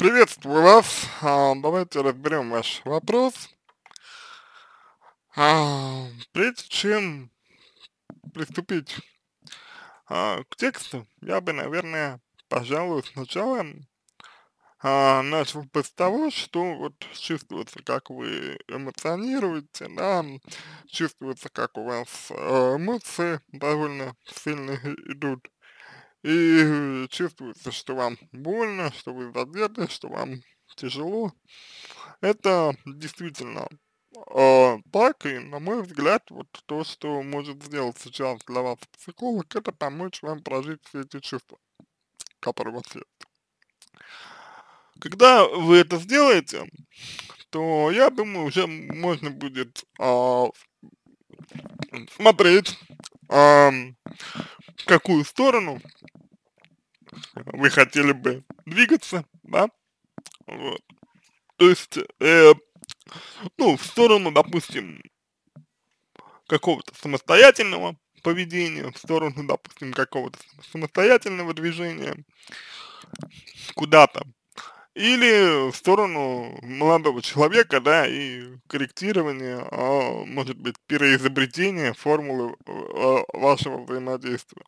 Приветствую вас. А, давайте разберем ваш вопрос. А, прежде чем приступить а, к тексту, я бы, наверное, пожалуй, сначала а, начал бы с того, что вот чувствуется, как вы эмоционируете, да, чувствуется, как у вас э, эмоции довольно сильно идут и э, чувствуется, что вам больно, что вы задеты, что вам тяжело. Это действительно э, так, и на мой взгляд, вот то, что может сделать сейчас для вас психолог, это помочь вам прожить все эти чувства, которые у вас есть. Когда вы это сделаете, то я думаю, уже можно будет э, смотреть, э, в какую сторону вы хотели бы двигаться, да, вот. То есть, э, ну, в сторону, допустим, какого-то самостоятельного поведения, в сторону, допустим, какого-то самостоятельного движения куда-то, или в сторону молодого человека, да, и корректирование, а, может быть, переизобретение формулы а, вашего взаимодействия.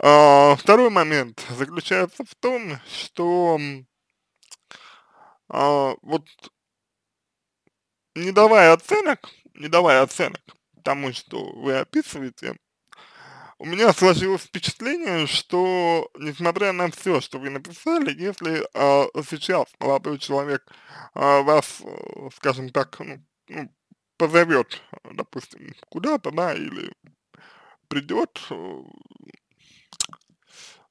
А, второй момент заключается в том, что а, вот не давая оценок, не давая оценок тому, что вы описываете, у меня сложилось впечатление, что несмотря на все, что вы написали, если а, сейчас молодой человек а, вас, скажем так, ну, ну позовет, допустим, куда-то, да, или придет,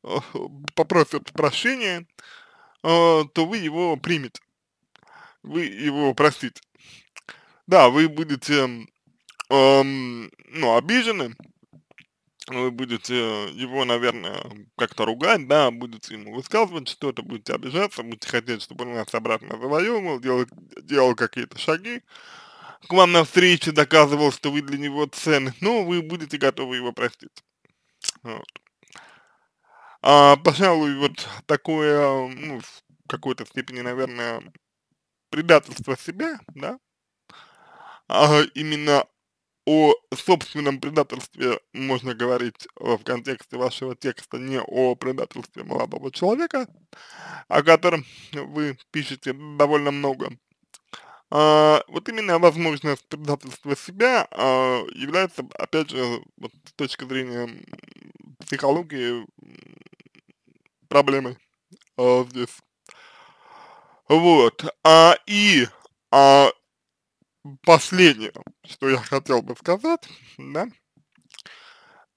попросит прощения, а, то вы его примете, вы его простите. Да, вы будете, эм, ну, обижены, вы будете его, наверное, как-то ругать, да, будете ему высказывать что-то, будете обижаться, будете хотеть, чтобы он нас обратно завоевывал, делал, делал какие-то шаги к вам на встрече, доказывал, что вы для него ценны, но ну, вы будете готовы его простить. Вот. А, пожалуй, вот такое, ну, в какой-то степени, наверное, предательство себя, да, а, именно о собственном предательстве можно говорить в контексте вашего текста не о предательстве молодого человека, о котором вы пишете довольно много. А, вот именно возможность предательства себя а, является, опять же, вот с точки зрения психологии, проблемой э, здесь. Вот. А, и а, последнее, что я хотел бы сказать, да,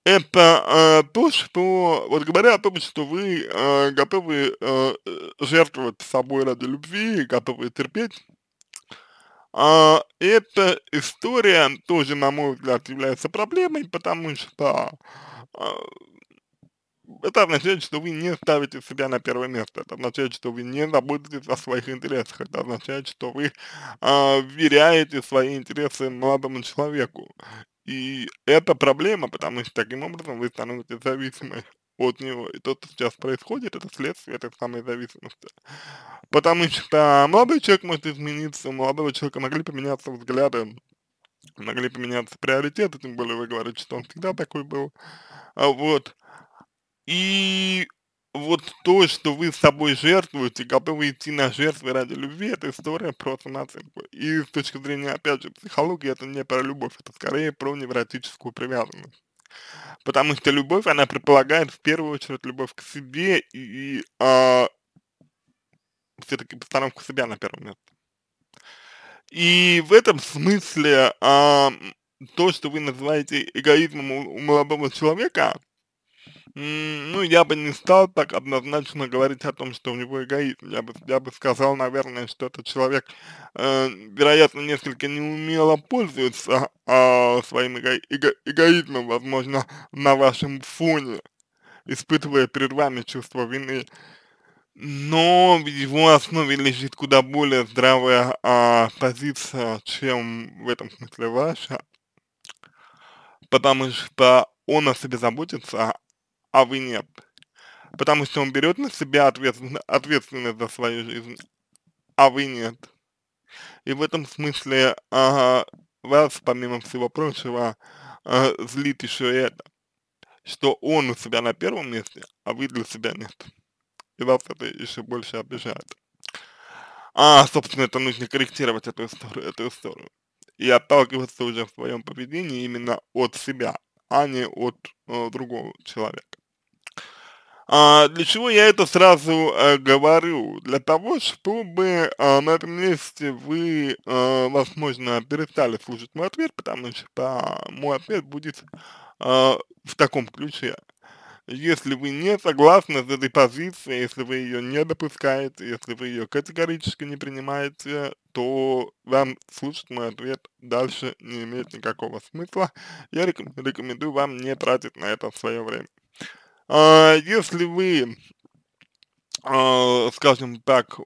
это а, то, что, вот говоря о том, что вы а, готовы а, жертвовать собой ради любви, готовы терпеть, а, эта история тоже, на мой взгляд, является проблемой, потому что а, это означает, что вы не ставите себя на первое место, это означает, что вы не заботитесь о своих интересах, это означает, что вы э, а, веряете свои интересы молодому человеку. И это проблема, потому что таким образом вы становитесь зависимы от него. И то, что сейчас происходит, это следствие этой самой зависимости. Потому что молодой человек может измениться, у молодого человека могли поменяться взгляды, могли поменяться приоритеты, тем более вы говорите, что он всегда такой был. а Вот. И вот то, что вы с собой жертвуете, готовы идти на жертвы ради любви, это история про самооценку. И с точки зрения, опять же, психологии, это не про любовь, это скорее про невротическую привязанность. Потому что любовь, она предполагает в первую очередь любовь к себе и, и а, все-таки постановку себя на первом месте. И в этом смысле а, то, что вы называете эгоизмом у, у молодого человека, ну, я бы не стал так однозначно говорить о том, что у него эгоизм. Я бы, я бы сказал, наверное, что этот человек, э, вероятно, несколько неумело пользуется э, своим эго эго эгоизмом, возможно, на вашем фоне, испытывая перед вами чувство вины. Но в его основе лежит куда более здравая э, позиция, чем в этом смысле ваша, потому что он о себе заботится, а вы нет. Потому что он берет на себя ответственность, ответственность за свою жизнь, а вы нет. И в этом смысле а, вас, помимо всего прочего, а, злит еще это, что он у себя на первом месте, а вы для себя нет. И вас это еще больше обижает. А, собственно, это нужно корректировать эту историю, эту историю. И отталкиваться уже в своем поведении именно от себя, а не от э, другого человека. А, для чего я это сразу а, говорю? Для того, чтобы а, на этом месте вы, а, возможно, перестали слушать мой ответ, потому что а, мой ответ будет а, в таком ключе. Если вы не согласны с этой позицией, если вы ее не допускаете, если вы ее категорически не принимаете, то вам слушать мой ответ дальше не имеет никакого смысла. Я рекомендую вам не тратить на это свое время. А, если вы, а, скажем так,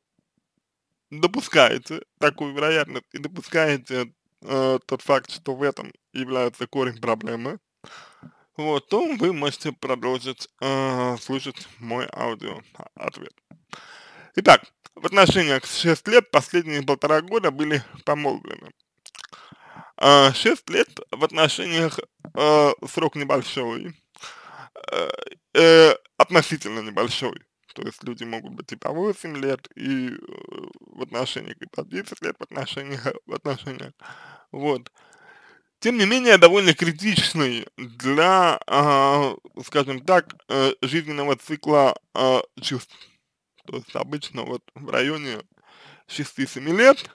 допускаете такую вероятность и допускаете э, тот факт, что в этом является корень проблемы, вот, то вы можете продолжить э, слушать мой аудио ответ. Итак, в отношениях 6 лет последние полтора года были помолвлены. Э, а, 6 лет в отношениях э, срок небольшой, Э, э, относительно небольшой. То есть люди могут быть и по 8 лет, и э, в отношениях, и по 10 лет в отношениях, в отношениях. Вот. Тем не менее, довольно критичный для, э, скажем так, э, жизненного цикла э, чувств. То есть обычно вот в районе 6-7 лет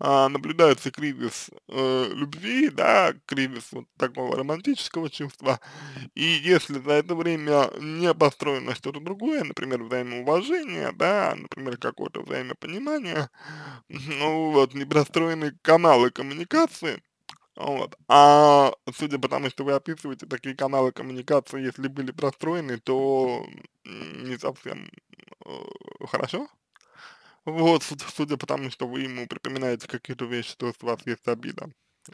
а, наблюдается кризис э, любви, да, кризис вот такого романтического чувства, и если за это время не построено что-то другое, например, взаимоуважение, да, например, какое-то взаимопонимание, ну вот, не простроены каналы коммуникации, вот. А судя по тому, что вы описываете, такие каналы коммуникации, если были простроены, то не совсем э, хорошо. Вот, судя по тому, что вы ему припоминаете какие-то вещи, то у вас есть обида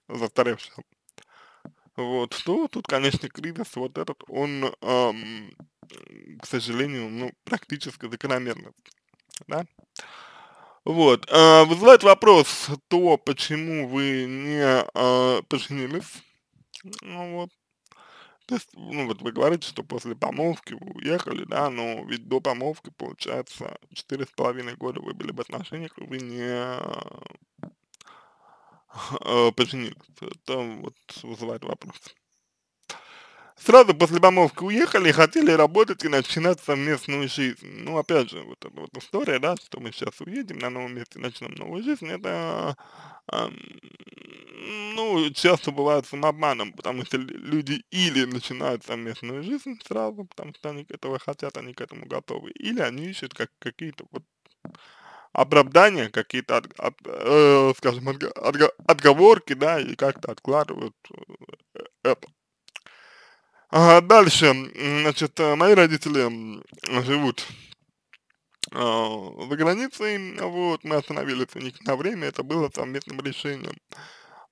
застаревшая. Вот, что тут, конечно, кризис вот этот, он, эм, к сожалению, ну, практически закономерность, да? Вот, э, вызывает вопрос то, почему вы не э, поженились, ну вот, то есть, ну вот вы говорите, что после помолвки вы уехали, да, но ведь до помолвки, получается, четыре с половиной года вы были в отношениях, вы не э, э, поженились. Это вот вызывает вопрос сразу после помолвки уехали и хотели работать и начинать совместную жизнь. Ну, опять же, вот эта вот история, да, что мы сейчас уедем на новом месте, начнем новую жизнь, это, э, ну, часто бывает самообманом, потому что люди или начинают совместную жизнь сразу, потому что они этого хотят, они к этому готовы, или они ищут как, какие-то вот оправдания, какие-то, от, от, э, скажем, от, от, отговорки, да, и как-то откладывают э, это. А дальше, значит, э, мои родители живут э, за границей, вот, мы остановились у них на время, это было совместным решением.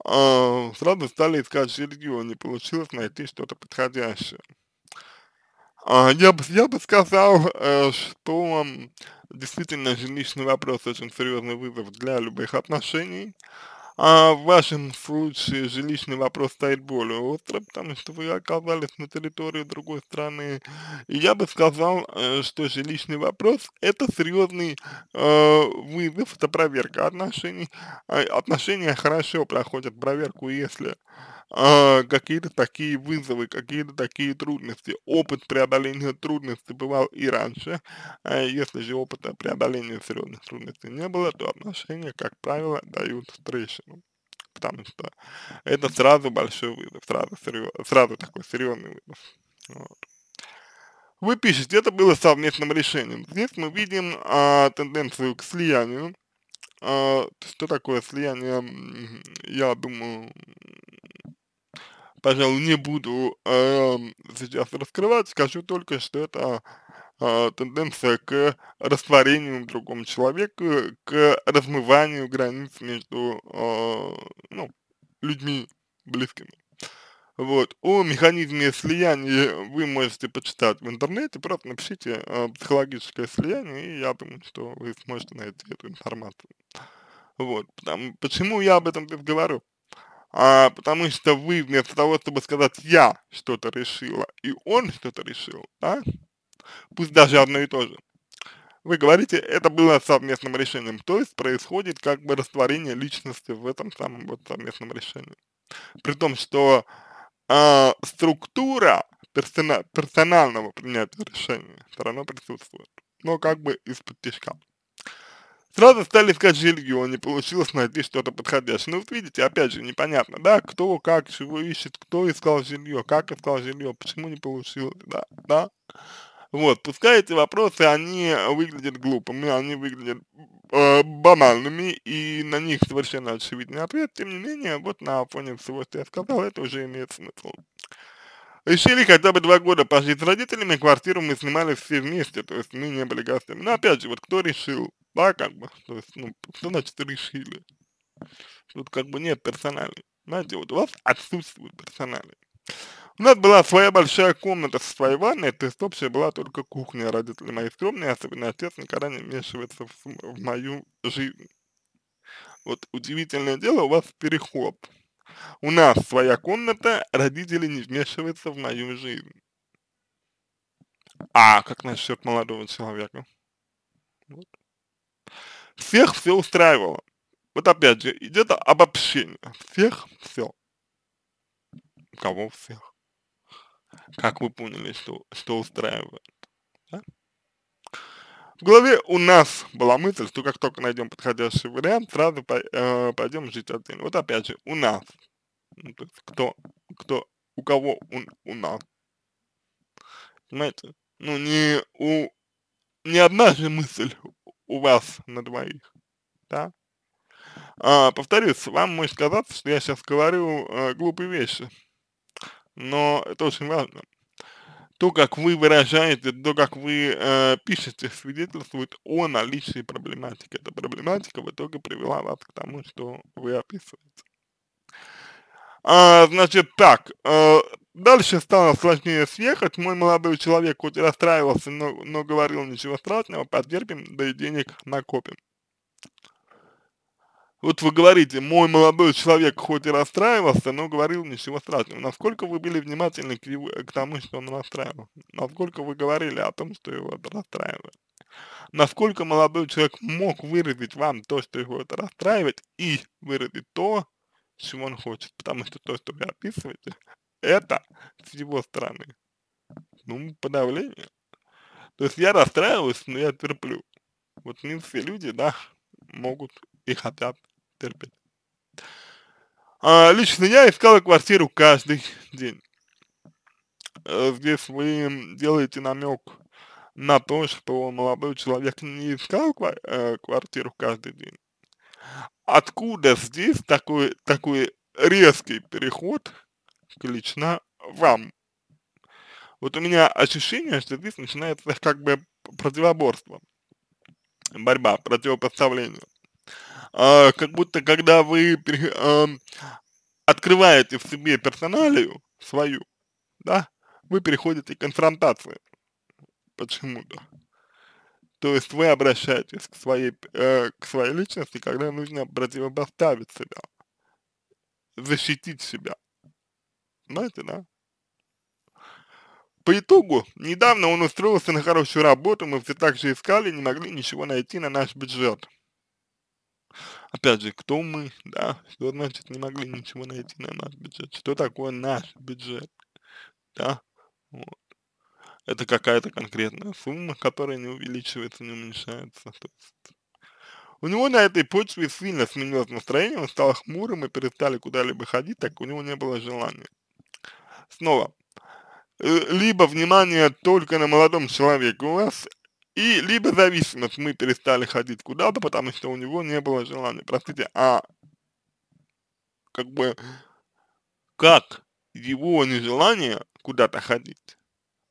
Э, сразу стали искать жилье, не получилось найти что-то подходящее. А, я, бы, я бы сказал, что действительно жилищный вопрос очень серьезный вызов для любых отношений, а в вашем случае жилищный вопрос стоит более остро, потому что вы оказались на территории другой страны. И я бы сказал, э, что жилищный вопрос – это серьезный э, вызов, это проверка отношений. Э, отношения хорошо проходят проверку, если э, а, какие-то такие вызовы, какие-то такие трудности. Опыт преодоления трудностей бывал и раньше. А если же опыта преодоления серьезных трудностей не было, то отношения, как правило, дают трещину. Потому что это сразу большой вызов, сразу, серьез, сразу такой серьезный вызов. Вот. Вы пишете, это было совместным решением. Здесь мы видим а, тенденцию к слиянию. А, что такое слияние, я думаю, пожалуй, не буду э, эм, сейчас раскрывать, скажу только, что это э, тенденция к растворению в другом человеке, к размыванию границ между э, ну, людьми близкими. Вот. О механизме слияния вы можете почитать в интернете, просто напишите э, психологическое слияние, и я думаю, что вы сможете найти эту информацию. Вот. Там, почему я об этом говорю? а, потому что вы вместо того, чтобы сказать «я что-то решила» и «он что-то решил», да, пусть даже одно и то же, вы говорите «это было совместным решением», то есть происходит как бы растворение личности в этом самом вот совместном решении. При том, что э, структура персона персонального принятия решения все равно присутствует, но как бы из-под тяжка. Сразу стали искать жилье, не получилось найти что-то подходящее. Ну вот видите, опять же, непонятно, да, кто, как, чего ищет, кто искал жилье, как искал жилье, почему не получилось, да, да. Вот, пускай эти вопросы, они выглядят глупыми, они выглядят э, банальными, и на них совершенно очевидный ответ, тем не менее, вот на фоне всего, что я сказал, это уже имеет смысл. Решили хотя бы два года пожить с родителями, квартиру мы снимали все вместе, то есть мы не были гостями. Но опять же, вот кто решил, да, как бы, то есть, ну, что значит решили? Тут как бы нет персонали. Знаете, вот у вас отсутствует персонали. У нас была своя большая комната со своей ванной, то есть общая была только кухня. Родители мои скромные, особенно отец, никогда не вмешивается в, в мою жизнь. Вот удивительное дело, у вас переход. У нас своя комната, родители не вмешиваются в мою жизнь. А как насчет молодого человека? Вот всех все устраивало. Вот опять же, идет обобщение. Всех все. Кого всех? Как вы поняли, что, что устраивает? Да? В голове у нас была мысль, что как только найдем подходящий вариант, сразу по, э, пойдем жить отдельно. Вот опять же, у нас. Ну, то есть, кто, кто, у кого у, у нас. Понимаете? Ну, не у, не одна же мысль у вас на двоих, да? А, повторюсь, вам может казаться, что я сейчас говорю э, глупые вещи, но это очень важно. То, как вы выражаете, то, как вы э, пишете, свидетельствует о наличии проблематики. Эта проблематика в итоге привела вас к тому, что вы описываете. А, значит так, э, Дальше стало сложнее съехать. Мой молодой человек хоть и расстраивался, но, но говорил ничего страшного, потерпим, да и денег накопим. Вот вы говорите, мой молодой человек хоть и расстраивался, но говорил ничего страшного. Насколько вы были внимательны к, его, к тому, что он расстраивал? Насколько вы говорили о том, что его это расстраивает? Насколько молодой человек мог выразить вам то, что его это расстраивает, и выразить то, чего он хочет? Потому что то, что вы описываете, это с его стороны. Ну, подавление. То есть я расстраиваюсь, но я терплю. Вот не все люди, да, могут и хотят терпеть. А, лично я искала квартиру каждый день. Э, здесь вы делаете намек на то, что молодой человек не искал э, квартиру каждый день. Откуда здесь такой, такой резкий переход лично вам. Вот у меня ощущение, что здесь начинается как бы противоборство, борьба, противопоставление. А, как будто когда вы а, открываете в себе персоналию свою, да, вы переходите к конфронтации почему-то. То есть вы обращаетесь к своей, э, к своей личности, когда нужно противопоставить себя, защитить себя. Знаете, да? По итогу, недавно он устроился на хорошую работу, мы все так же искали, не могли ничего найти на наш бюджет. Опять же, кто мы, да, что значит не могли ничего найти на наш бюджет, что такое наш бюджет, да, вот. Это какая-то конкретная сумма, которая не увеличивается, не уменьшается, то есть. У него на этой почве сильно сменилось настроение, он стал хмурым и перестали куда-либо ходить, так у него не было желания снова, э, либо внимание только на молодом человеке у вас, и либо зависимость, мы перестали ходить куда-то, потому что у него не было желания. Простите, а как бы, как его нежелание куда-то ходить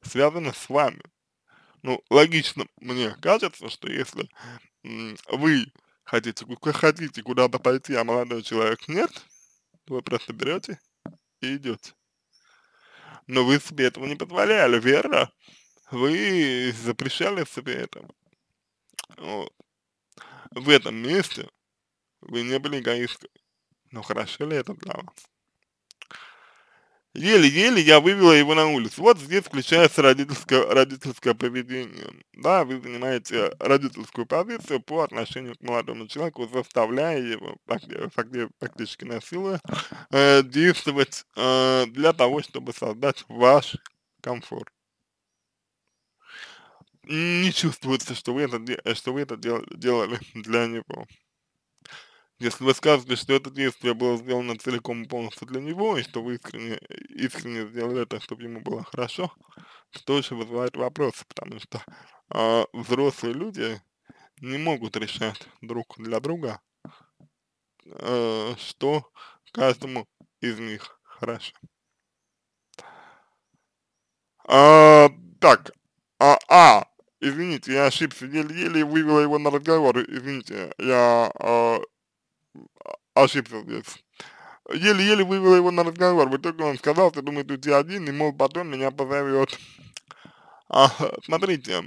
связано с вами? Ну, логично мне кажется, что если вы хотите, хотите куда-то пойти, а молодой человек нет, вы просто берете и идете. Но вы себе этого не позволяли, верно? Вы запрещали себе это. Вот. В этом месте вы не были эгоисткой. Но хорошо ли это для вас? Еле-еле я вывела его на улицу. Вот здесь включается родительское, родительское поведение. Да, вы занимаете родительскую позицию по отношению к молодому человеку, заставляя его фактически насилуя э, действовать э, для того, чтобы создать ваш комфорт. Не чувствуется, что вы это, что вы это дел, делали для него. Если вы скажете, что это действие было сделано целиком и полностью для него, и что вы искренне, искренне сделали это, чтобы ему было хорошо, это тоже вызывает вопросы, потому что э, взрослые люди не могут решать друг для друга, э, что каждому из них хорошо. А, так, а, а, извините, я ошибся, еле-еле вывела его на разговор, извините, я а, а, ошибся здесь. Еле-еле вывела его на разговор. В итоге он сказал, что думает уйти один, и, мол, потом меня позовет. А, смотрите,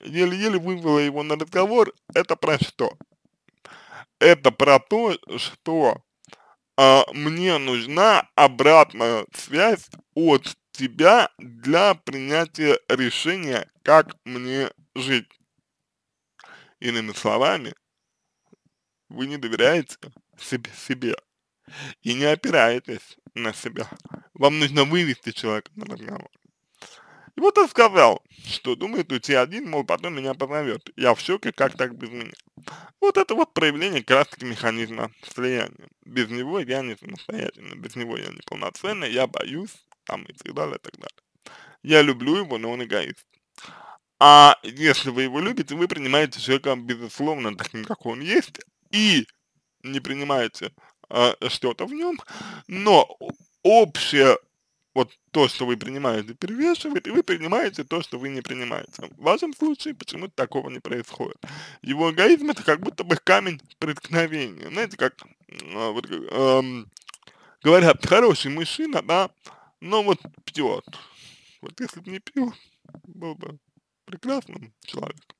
еле-еле вывела его на разговор, это про что? Это про то, что а, мне нужна обратная связь от тебя для принятия решения, как мне жить. Иными словами, вы не доверяете себе, себе и не опираетесь на себя. Вам нужно вывести человека на разговор. И вот он сказал, что думает уйти один, мол, потом меня позовет. Я в шоке, как так без меня. Вот это вот проявление краски механизма слияния. Без него я не самостоятельно, без него я не полноценный, я боюсь, там и так далее, и так далее. Я люблю его, но он эгоист. А если вы его любите, вы принимаете человека, безусловно, таким, как он есть, и не принимаете э, что-то в нем, но общее вот то, что вы принимаете, перевешивает, и вы принимаете то, что вы не принимаете. В вашем случае почему-то такого не происходит. Его эгоизм это как будто бы камень преткновения. Знаете, как э, вот, э, говорят, хороший мужчина, да, но вот пьет. Вот если бы не пил, был бы прекрасным человеком.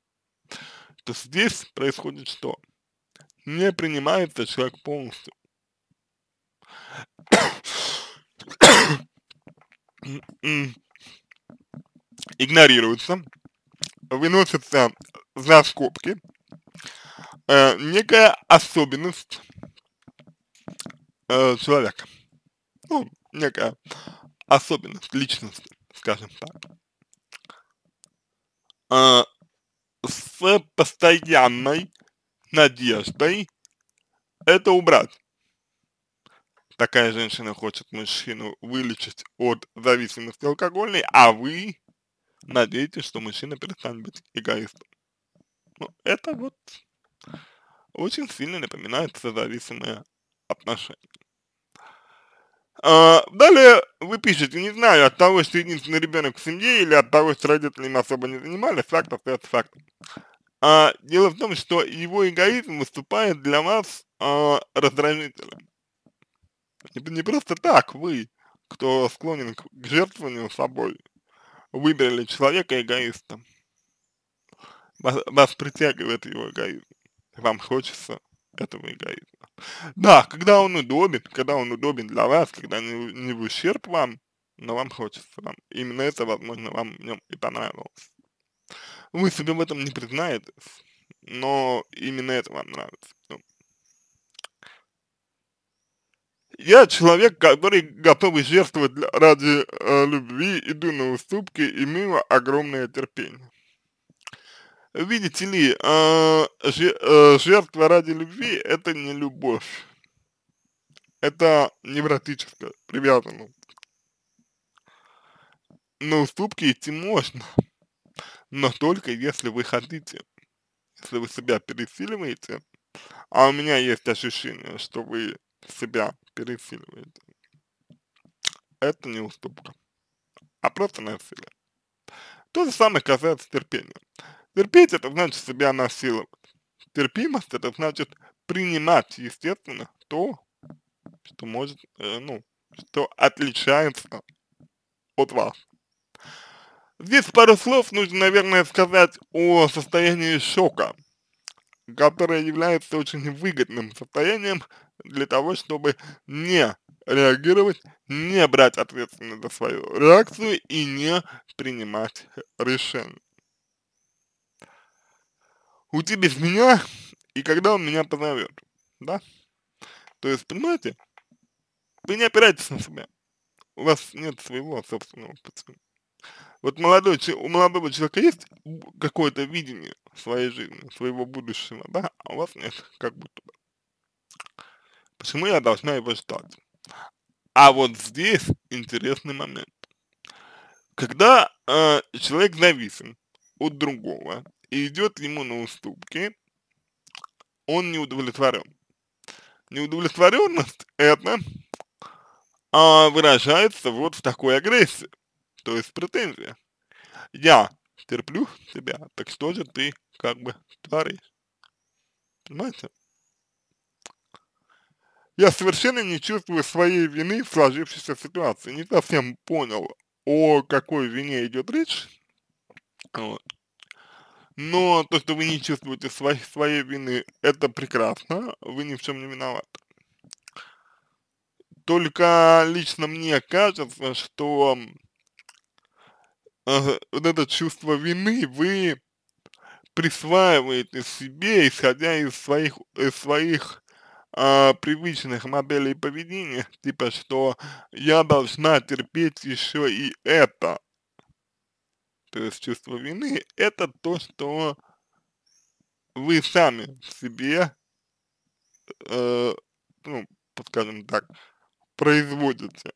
То здесь происходит что? не принимается человек полностью. Игнорируется, выносится за скобки э, некая особенность э, человека. Ну, некая особенность личности, скажем так. Э, с постоянной надеждой это убрать. Такая женщина хочет мужчину вылечить от зависимости алкогольной, а вы надеетесь, что мужчина перестанет быть эгоистом. Ну, это вот очень сильно напоминает созависимое отношение. А, далее вы пишете, не знаю, от того, что единственный ребенок в семье или от того, что родители им особо не занимались, факт остается фактом. А дело в том, что его эгоизм выступает для вас а, раздражителем. Не, не просто так вы, кто склонен к, к жертвованию собой, выбрали человека эгоиста. Вас, вас притягивает его эгоизм. Вам хочется этого эгоизма. Да, когда он удобен, когда он удобен для вас, когда не, не в ущерб вам, но вам хочется, вам именно это, возможно, вам в нем и понравилось. Вы себе в этом не признает, но именно это вам нравится. Ну. Я человек, который готов жертвовать для, ради э, любви, иду на уступки, имею огромное терпение. Видите ли, э, же, э, жертва ради любви – это не любовь. Это невротическая привязанность. На уступки идти можно но только если вы хотите. Если вы себя пересиливаете, а у меня есть ощущение, что вы себя пересиливаете, это не уступка, а просто насилие. То же самое касается терпения. Терпеть – это значит себя насиловать. Терпимость – это значит принимать, естественно, то, что может, э, ну, что отличается от вас. Здесь пару слов нужно, наверное, сказать о состоянии шока, которое является очень выгодным состоянием для того, чтобы не реагировать, не брать ответственность за свою реакцию и не принимать решения. Уйти без меня и когда он меня позовет, да? То есть, понимаете, вы не опираетесь на себя. У вас нет своего собственного пациента. Вот молодой, у молодого человека есть какое-то видение своей жизни, своего будущего, да, а у вас нет, как будто бы. Почему я должна его ждать? А вот здесь интересный момент. Когда э, человек зависим от другого и идет ему на уступки, он не удовлетворен. Неудовлетворенность это э, выражается вот в такой агрессии то есть претензия. Я терплю тебя, так что же ты как бы творишь? Понимаете? Я совершенно не чувствую своей вины в сложившейся ситуации. Не совсем понял, о какой вине идет речь. Вот. Но то, что вы не чувствуете своей, своей вины, это прекрасно, вы ни в чем не виноваты. Только лично мне кажется, что вот это чувство вины вы присваиваете себе, исходя из своих, из своих э, привычных моделей поведения, типа, что я должна терпеть еще и это. То есть чувство вины – это то, что вы сами себе, э, ну, скажем так, производите.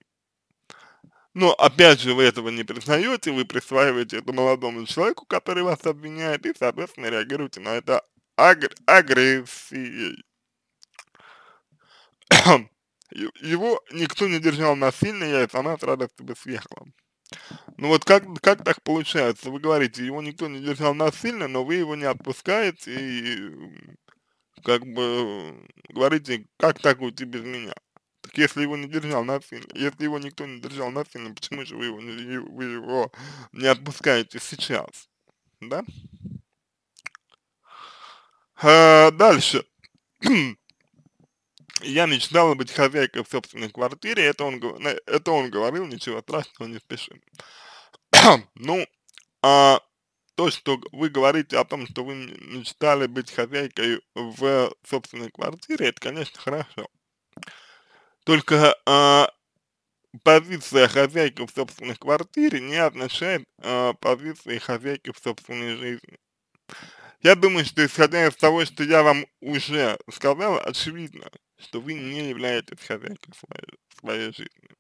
Но ну, опять же вы этого не признаете, вы присваиваете это молодому человеку, который вас обвиняет, и, соответственно, реагируете на это агр агрессией. Его никто не держал насильно, я и сама с радостью бы съехала. Ну вот как, как так получается? Вы говорите, его никто не держал насильно, но вы его не отпускаете и как бы говорите, как так уйти без меня? если его не держал насильно, если его никто не держал насильно, почему же вы его, не, вы его не отпускаете сейчас, да? А, дальше. Я мечтала быть хозяйкой в собственной квартире, это он, это он говорил, ничего страшного, не спешим. ну, а то, что вы говорите о том, что вы мечтали быть хозяйкой в собственной квартире, это, конечно, хорошо. Только а, позиция хозяйки в собственной квартире не означает а, позиции хозяйки в собственной жизни. Я думаю, что исходя из того, что я вам уже сказал, очевидно, что вы не являетесь хозяйкой своей, своей жизни.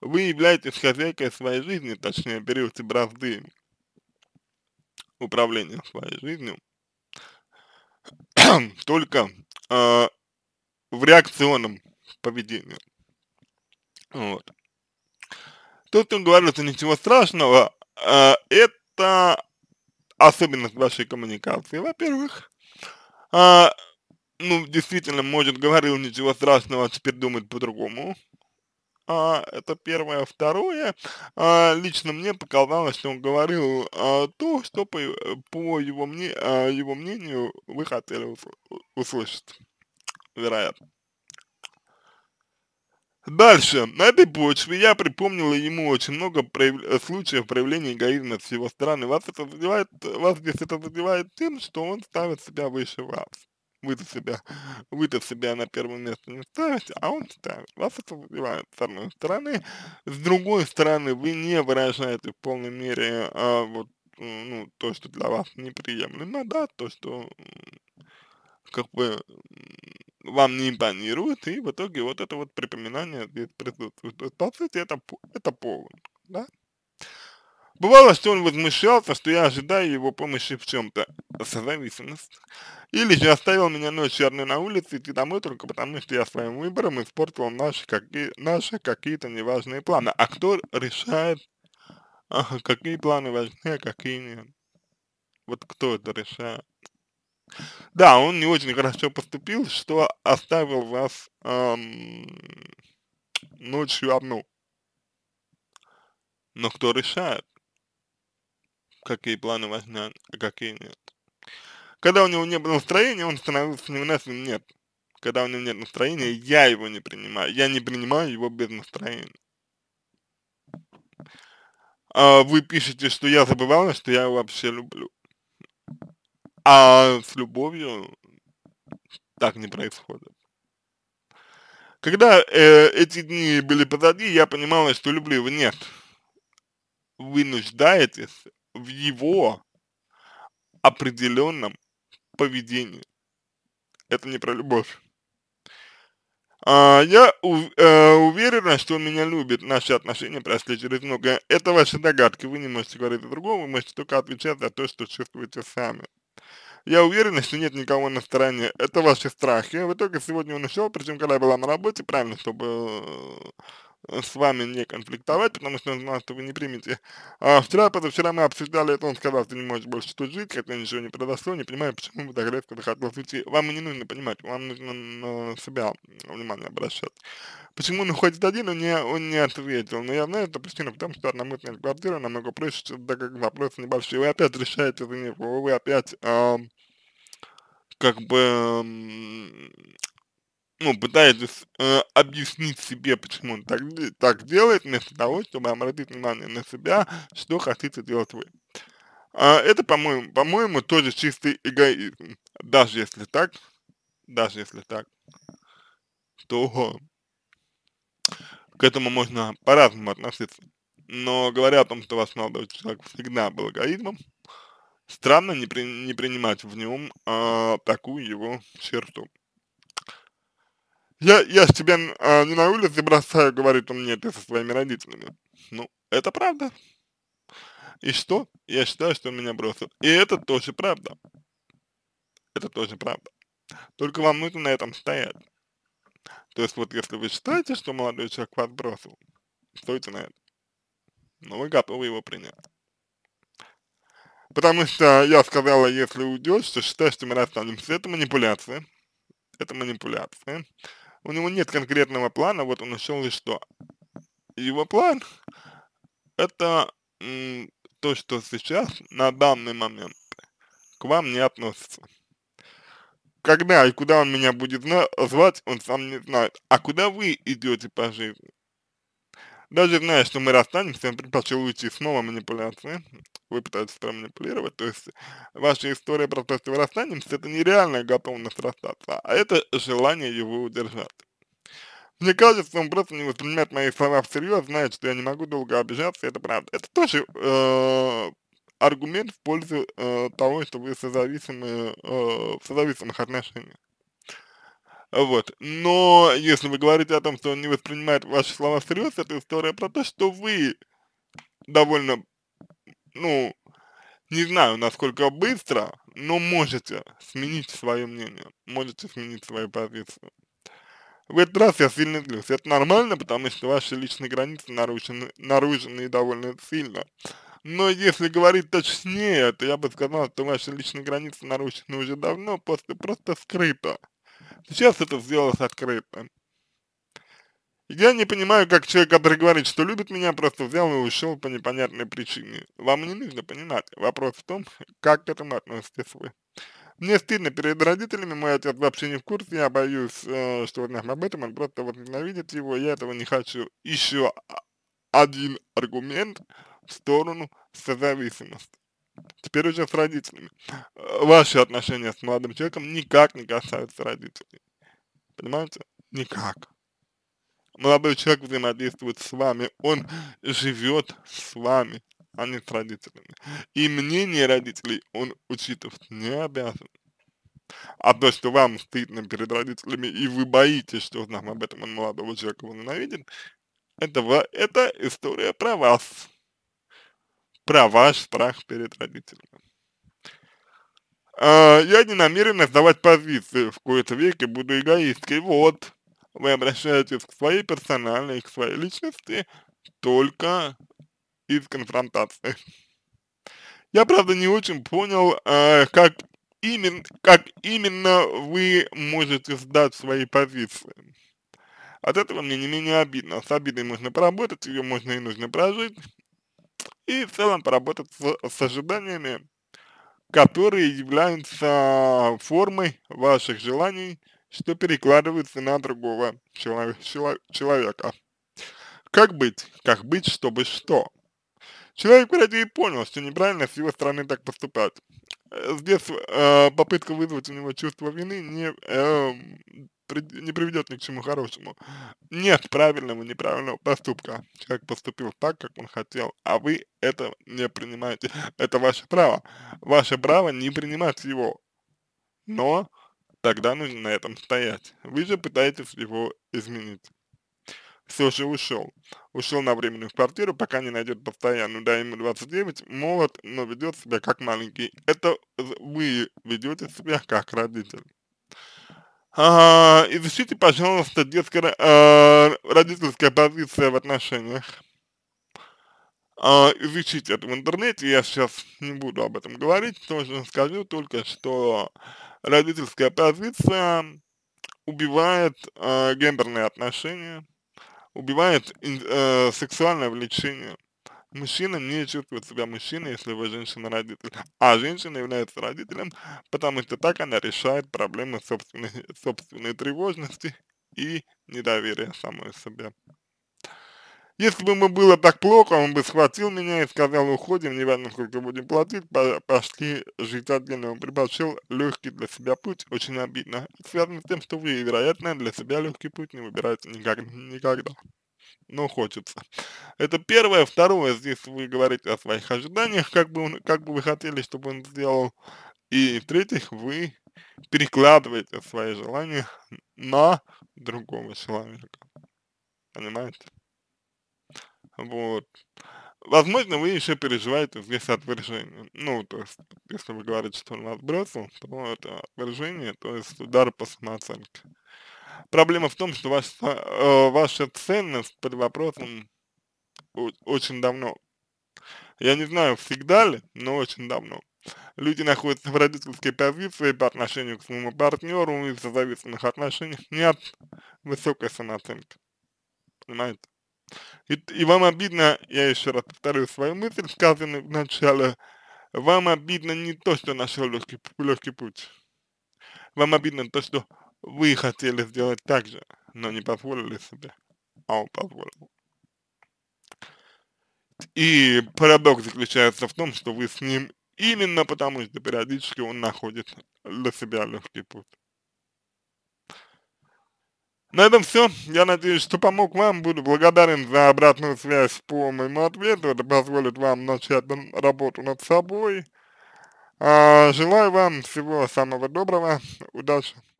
Вы являетесь хозяйкой своей жизни, точнее, берете бразды управления своей жизнью, только э, в реакционном поведению. Вот. Тут он говорит, что ничего страшного, э, это особенность вашей коммуникации, во-первых. А, ну, действительно, может, говорил ничего страшного, а теперь думает по-другому. А, это первое. Второе, а, лично мне показалось, что он говорил а, то, что по, по его, мне, а, его мнению вы хотели услышать, вероятно. Дальше. На этой почве я припомнила ему очень много прояв... Э, случаев проявления эгоизма с его стороны. Вас это задевает, вас здесь это задевает тем, что он ставит себя выше вас. Вы-то себя, вы себя на первое место не ставите, а он ставит. Вас это задевает с одной стороны. С другой стороны, вы не выражаете в полной мере а, вот, э, ну, то, что для вас неприемлемо, да, то, что как бы вам не импонирует, и в итоге вот это вот припоминание присутствует. По сути, это, это повод, да? Бывало, что он возмущался, что я ожидаю его помощи в чем-то, созависимость. Или же оставил меня ночью одной на улице идти домой только потому, что я своим выбором испортил наши, какие, наши какие-то неважные планы. А кто решает, какие планы важны, а какие нет? Вот кто это решает? Да, он не очень хорошо поступил, что оставил вас эм, ночью одну. Но кто решает, какие планы возьмет, а какие нет. Когда у него не было настроения, он становился невыносим, нет. Когда у него нет настроения, я его не принимаю. Я не принимаю его без настроения. А вы пишете, что я забывала, что я его вообще люблю. А с любовью так не происходит. Когда э, эти дни были позади, я понимала, что люблю его. Нет. Вы нуждаетесь в его определенном поведении. Это не про любовь. А, я у, э, уверена, что он меня любит. Наши отношения прошли через много. Это ваши догадки. Вы не можете говорить о другом, вы можете только отвечать за то, что чувствуете сами. Я уверена, что нет никого на стороне. Это ваши страхи. В итоге сегодня он ушел, причем когда я была на работе, правильно, чтобы э, с вами не конфликтовать, потому что он знал, что вы не примете. А вчера, позавчера мы обсуждали это, он сказал, что не можешь больше тут жить, хотя ничего не произошло, не понимаю, почему вы так резко захотелось уйти. Вам не нужно понимать, вам нужно на себя внимание обращать. Почему он уходит один, он не, он не ответил, но я знаю это эту причину, потому что одному снять квартиру намного проще, так как вопросы небольшие, вы опять решаете за него, вы опять, э, как бы, ну, пытается э, объяснить себе, почему он так, так делает, вместо того, чтобы обратить внимание на себя, что хотите делать вы. А, это, по-моему, по-моему, тоже чистый эгоизм. Даже если так, даже если так, то к этому можно по-разному относиться. Но говоря о том, что ваш молодой человек всегда был эгоизмом, странно не, при, не принимать в нем э, а, такую его черту я, я тебя э, не на улице бросаю, говорит он мне, ты со своими родителями. Ну, это правда. И что? Я считаю, что он меня бросил. И это тоже правда. Это тоже правда. Только вам нужно на этом стоять. То есть вот если вы считаете, что молодой человек вас бросил, стойте на это. Но ну, вы готовы его принять. Потому что я сказала, если уйдешь, то считай, что мы расстанемся. Это манипуляция. Это манипуляция у него нет конкретного плана, вот он ушел и что. Его план это то, что сейчас на данный момент к вам не относится. Когда и куда он меня будет звать, он сам не знает. А куда вы идете по жизни? Даже зная, что мы расстанемся, он предпочел уйти снова манипуляции. Вы пытаетесь проманипулировать. То есть ваша история про то, что вы расстанемся, это нереальная готовность расстаться, а это желание его удержать. Мне кажется, он просто не воспринимает мои слова всерьез, знает, что я не могу долго обижаться, это правда. Это тоже э, аргумент в пользу э, того, что вы созависимы, э, в созависимых отношениях. Вот. Но если вы говорите о том, что он не воспринимает ваши слова всерьез, это история про то, что вы довольно, ну, не знаю, насколько быстро, но можете сменить свое мнение, можете сменить свою позицию. В этот раз я сильно злюсь. Это нормально, потому что ваши личные границы нарушены, нарушены довольно сильно. Но если говорить точнее, то я бы сказал, что ваши личные границы нарушены уже давно, просто, просто скрыто. Сейчас это сделалось открыто. Я не понимаю, как человек, который говорит, что любит меня, просто взял и ушел по непонятной причине. Вам не нужно понимать. Вопрос в том, как к этому относитесь вы. Мне стыдно перед родителями, мой отец вообще не в курсе, я боюсь, э, что узнав об этом, он просто вот ненавидит его, я этого не хочу. Еще один аргумент в сторону созависимости. Теперь уже с родителями. Э, ваши отношения с молодым человеком никак не касаются родителей. Понимаете? Никак. Молодой человек взаимодействует с вами, он живет с вами, а не с родителями. И мнение родителей он учитывать не обязан. А то, что вам стыдно перед родителями, и вы боитесь, что, узнав об этом, он молодого человека ненавидит, это, это история про вас про ваш страх перед родителями. А, я не намерен сдавать позиции, в кои-то веке буду эгоисткой. Вот, вы обращаетесь к своей персональной, к своей личности только из конфронтации. Я, правда, не очень понял, а, как, именно, как именно вы можете сдать свои позиции. От этого мне не менее обидно. С обидой можно поработать, ее можно и нужно прожить, и в целом поработать с, с ожиданиями, которые являются формой ваших желаний, что перекладывается на другого челов челов человека. Как быть? Как быть, чтобы что? Человек, вроде и понял, что неправильно с его стороны так поступать. Здесь э, э, попытка вызвать у него чувство вины не, э, не приведет ни к чему хорошему. Нет правильного, неправильного поступка. Человек поступил так, как он хотел, а вы это не принимаете. Это ваше право. Ваше право не принимать его. Но тогда нужно на этом стоять. Вы же пытаетесь его изменить. Саша ушел. Ушел на временную квартиру, пока не найдет постоянную. Да, ему 29, молод, но ведет себя как маленький. Это вы ведете себя как родитель изучите, пожалуйста, детская э, родительская позиция в отношениях. А, изучите это в интернете, я сейчас не буду об этом говорить, тоже скажу только, что родительская позиция убивает э, гендерные отношения, убивает э, сексуальное влечение, Мужчина не чувствует себя мужчиной, если его женщина-родитель, а женщина является родителем, потому что так она решает проблемы собственной, собственной тревожности и недоверия самой себе. Если бы ему было так плохо, он бы схватил меня и сказал, уходим, неважно, сколько будем платить, пошли жить отдельно. Он предпочел легкий для себя путь, очень обидно. Связано с тем, что вы, вероятно, для себя легкий путь не выбираете никак, никогда но ну, хочется. Это первое. Второе, здесь вы говорите о своих ожиданиях, как бы, он, как бы вы хотели, чтобы он сделал. И в-третьих, вы перекладываете свои желания на другого человека. Понимаете? Вот. Возможно, вы еще переживаете здесь отвержение. Ну, то есть, если вы говорите, что он вас бросил, то это отвержение, то есть удар по самооценке. Проблема в том, что ваш, э, ваша ценность под вопросом очень давно. Я не знаю, всегда ли, но очень давно. Люди находятся в родительской позиции по отношению к своему партнеру из-за зависимых отношений. Нет высокой самооценки. Понимаете? И, и вам обидно, я еще раз повторю свою мысль, сказанную в начале, вам обидно не то, что нашел легкий, легкий путь. Вам обидно то, что вы хотели сделать так же, но не позволили себе, а он позволил. И парадокс заключается в том, что вы с ним именно потому, что периодически он находит для себя легкий путь. На этом все. Я надеюсь, что помог вам. Буду благодарен за обратную связь по моему ответу. Это позволит вам начать работу над собой. А, желаю вам всего самого доброго. Удачи.